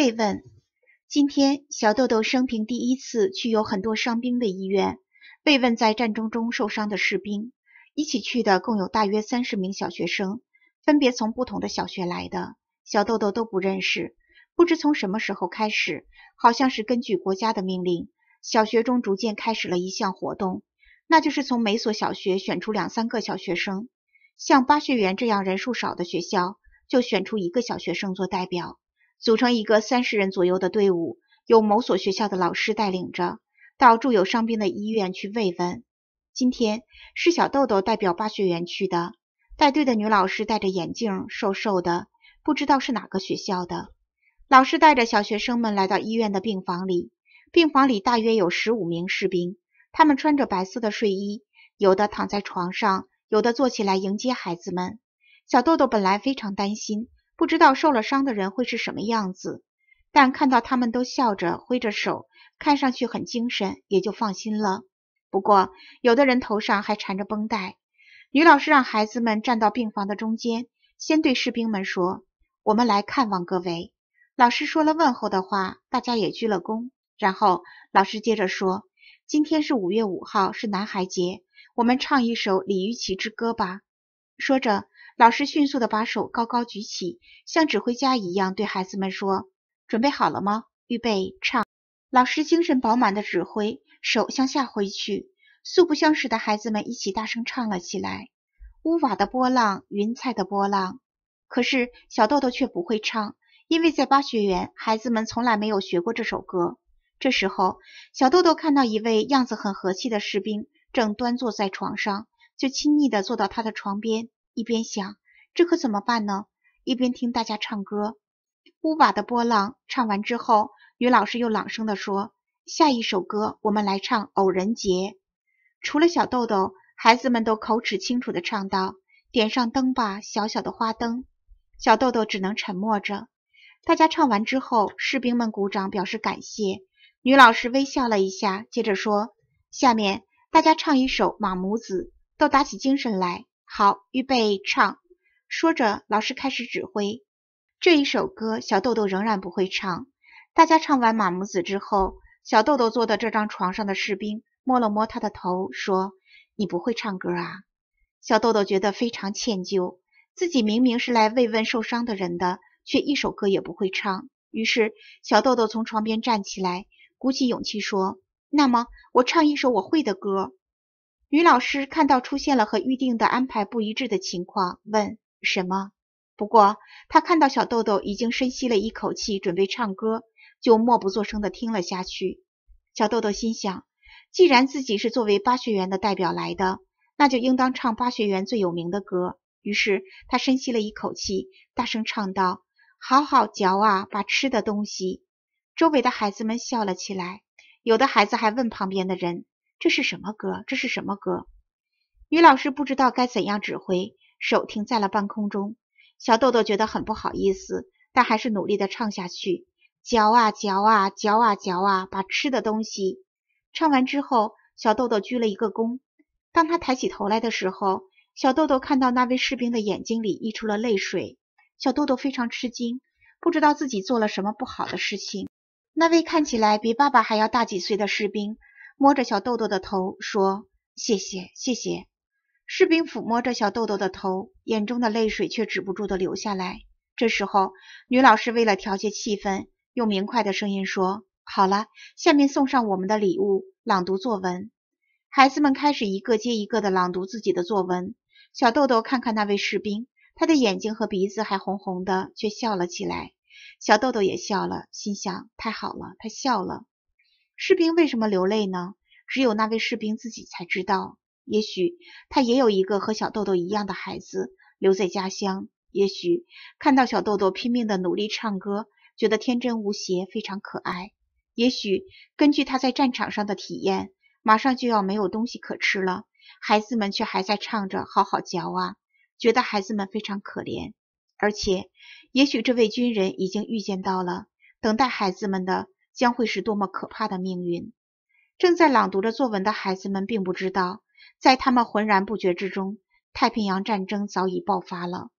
慰问。今天，小豆豆生平第一次去有很多伤兵的医院慰问在战争中受伤的士兵。一起去的共有大约三十名小学生，分别从不同的小学来的，小豆豆都不认识。不知从什么时候开始，好像是根据国家的命令，小学中逐渐开始了一项活动，那就是从每所小学选出两三个小学生，像巴学园这样人数少的学校就选出一个小学生做代表。组成一个三十人左右的队伍，由某所学校的老师带领着，到住有伤兵的医院去慰问。今天是小豆豆代表八学园去的，带队的女老师戴着眼镜，瘦瘦的，不知道是哪个学校的。老师带着小学生们来到医院的病房里，病房里大约有十五名士兵，他们穿着白色的睡衣，有的躺在床上，有的坐起来迎接孩子们。小豆豆本来非常担心。不知道受了伤的人会是什么样子，但看到他们都笑着挥着手，看上去很精神，也就放心了。不过，有的人头上还缠着绷带。女老师让孩子们站到病房的中间，先对士兵们说：“我们来看望各位。”老师说了问候的话，大家也鞠了躬。然后老师接着说：“今天是五月五号，是男孩节，我们唱一首《李玉琪之歌》吧。”说着。老师迅速地把手高高举起，像指挥家一样对孩子们说：“准备好了吗？预备唱。”老师精神饱满的指挥，手向下挥去。素不相识的孩子们一起大声唱了起来：“乌瓦的波浪，云彩的波浪。”可是小豆豆却不会唱，因为在巴学园，孩子们从来没有学过这首歌。这时候，小豆豆看到一位样子很和气的士兵正端坐在床上，就亲昵地坐到他的床边。一边想这可怎么办呢，一边听大家唱歌。乌瓦的波浪唱完之后，女老师又朗声地说：“下一首歌，我们来唱《偶人节》。”除了小豆豆，孩子们都口齿清楚的唱道：“点上灯吧，小小的花灯。”小豆豆只能沉默着。大家唱完之后，士兵们鼓掌表示感谢。女老师微笑了一下，接着说：“下面大家唱一首《马母子》，都打起精神来。”好，预备唱。说着，老师开始指挥。这一首歌，小豆豆仍然不会唱。大家唱完《马母子》之后，小豆豆坐的这张床上的士兵摸了摸他的头，说：“你不会唱歌啊？”小豆豆觉得非常歉疚，自己明明是来慰问受伤的人的，却一首歌也不会唱。于是，小豆豆从床边站起来，鼓起勇气说：“那么，我唱一首我会的歌。”女老师看到出现了和预定的安排不一致的情况，问：“什么？”不过她看到小豆豆已经深吸了一口气，准备唱歌，就默不作声的听了下去。小豆豆心想：“既然自己是作为八学园的代表来的，那就应当唱八学园最有名的歌。”于是他深吸了一口气，大声唱道：“好好嚼啊，把吃的东西。”周围的孩子们笑了起来，有的孩子还问旁边的人。这是什么歌？这是什么歌？女老师不知道该怎样指挥，手停在了半空中。小豆豆觉得很不好意思，但还是努力的唱下去，嚼啊嚼啊嚼啊嚼啊，把吃的东西。唱完之后，小豆豆鞠了一个躬。当他抬起头来的时候，小豆豆看到那位士兵的眼睛里溢出了泪水。小豆豆非常吃惊，不知道自己做了什么不好的事情。那位看起来比爸爸还要大几岁的士兵。摸着小豆豆的头说：“谢谢，谢谢。”士兵抚摸着小豆豆的头，眼中的泪水却止不住的流下来。这时候，女老师为了调节气氛，用明快的声音说：“好了，下面送上我们的礼物，朗读作文。”孩子们开始一个接一个的朗读自己的作文。小豆豆看看那位士兵，他的眼睛和鼻子还红红的，却笑了起来。小豆豆也笑了，心想：“太好了！”他笑了。士兵为什么流泪呢？只有那位士兵自己才知道。也许他也有一个和小豆豆一样的孩子留在家乡。也许看到小豆豆拼命的努力唱歌，觉得天真无邪，非常可爱。也许根据他在战场上的体验，马上就要没有东西可吃了，孩子们却还在唱着“好好嚼啊”，觉得孩子们非常可怜。而且，也许这位军人已经预见到了等待孩子们的。将会是多么可怕的命运！正在朗读着作文的孩子们，并不知道，在他们浑然不觉之中，太平洋战争早已爆发了。